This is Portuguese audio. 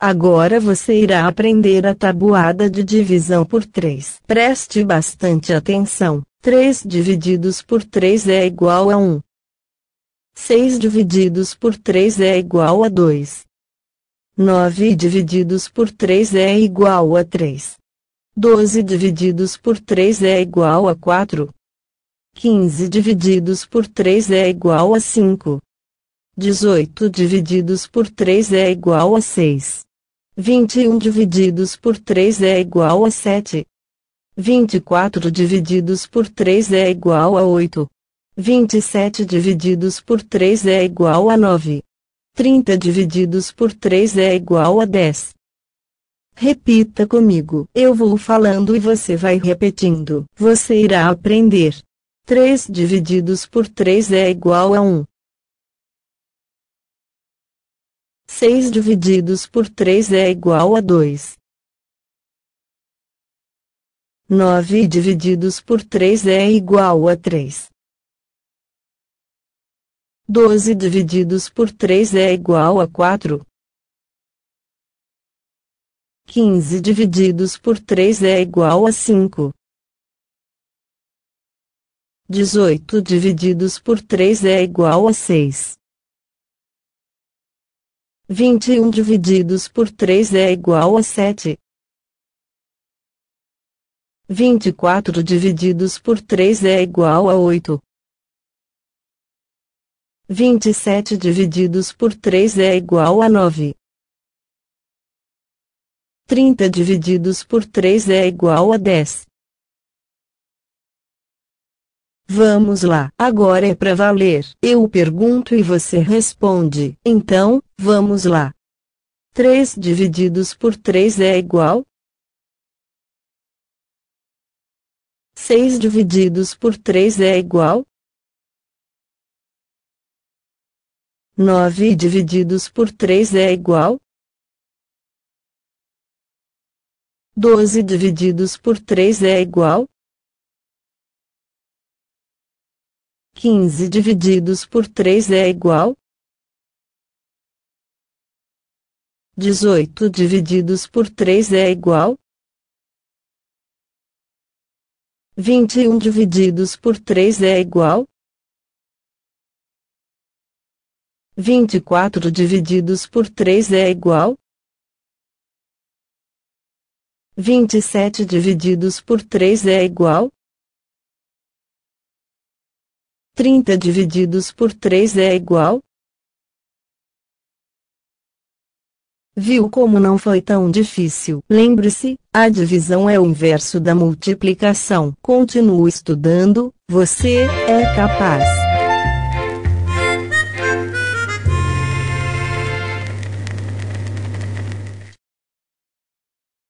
Agora você irá aprender a tabuada de divisão por 3. Preste bastante atenção. 3 divididos por 3 é igual a 1. 6 divididos por 3 é igual a 2. 9 divididos por 3 é igual a 3. 12 divididos por 3 é igual a 4. 15 divididos por 3 é igual a 5. 18 divididos por 3 é igual a 6. 21 divididos por 3 é igual a 7. 24 divididos por 3 é igual a 8. 27 divididos por 3 é igual a 9. 30 divididos por 3 é igual a 10. Repita comigo. Eu vou falando e você vai repetindo. Você irá aprender. 3 divididos por 3 é igual a 1. seis divididos por três é igual a dois. Nove divididos por três é igual a três. Doze divididos por três é igual a quatro. Quinze divididos por três é igual a cinco. 18 divididos por 3 é igual a 6. Vinte e um divididos por três é igual a sete. Vinte e quatro divididos por três é igual a oito. Vinte e sete divididos por três é igual a nove. Trinta divididos por três é igual a dez. Vamos lá, agora é para valer. Eu pergunto e você responde. Então, vamos lá. 3 divididos por 3 é igual? 6 divididos por 3 é igual? 9 divididos por 3 é igual? 12 divididos por 3 é igual? 15 divididos por 3 é igual. 18 divididos por 3 é igual. 21 divididos por 3 é igual. 24 divididos por 3 é igual. 27 divididos por 3 é igual. Trinta divididos por três é igual? Viu como não foi tão difícil? Lembre-se, a divisão é o inverso da multiplicação. Continue estudando, você é capaz.